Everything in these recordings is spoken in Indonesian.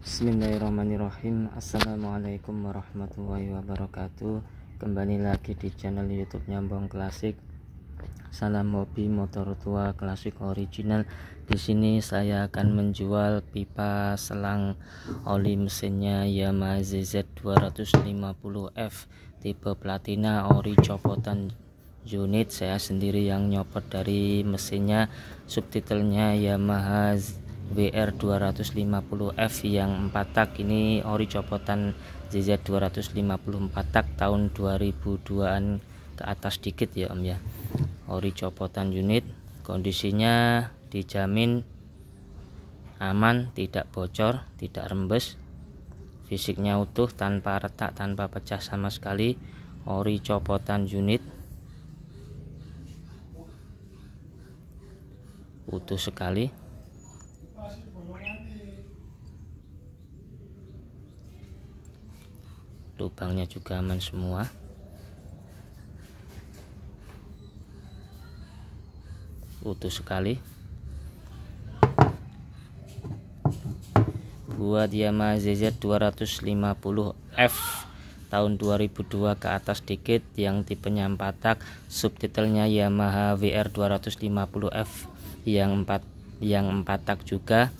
Bismillahirrahmanirrahim Assalamualaikum warahmatullahi wabarakatuh Kembali lagi di channel youtube Nyambong Klasik Salam hobi motor tua klasik original Di sini saya akan menjual pipa selang oli mesinnya Yamaha ZZ250F Tipe platina ori copotan unit saya sendiri yang nyopot dari mesinnya Subtitlenya Yamaha WR 250F yang 4 tak ini ori copotan ZZ 254 tak tahun 2002an ke atas dikit ya Om ya ori copotan unit kondisinya dijamin aman tidak bocor tidak rembes fisiknya utuh tanpa retak tanpa pecah sama sekali ori copotan unit utuh sekali lubangnya juga aman semua utuh sekali buat Yamaha ZZ250F tahun 2002 ke atas dikit yang tipenya 4 tak subtitlenya Yamaha VR 250 f yang 4 yang 4 tak juga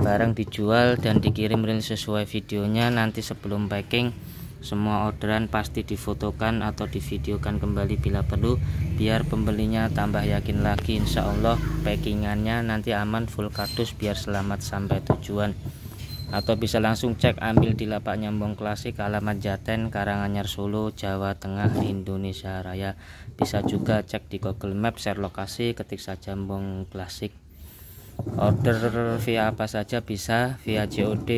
barang dijual dan dikirim sesuai videonya nanti sebelum packing semua orderan pasti difotokan atau divideokan kembali bila perlu biar pembelinya tambah yakin lagi insya Allah packingannya nanti aman full kardus biar selamat sampai tujuan atau bisa langsung cek ambil di lapak nyambung klasik alamat Jaten Karanganyar Solo Jawa Tengah Indonesia Raya bisa juga cek di Google Map share lokasi ketik saja nyambung klasik order via apa saja bisa via COD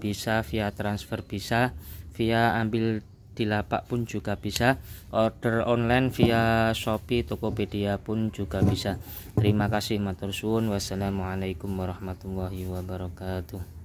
bisa via transfer bisa via ambil di lapak pun juga bisa order online via Shopee Tokopedia pun juga bisa terima kasih matur suun wassalamualaikum warahmatullahi wabarakatuh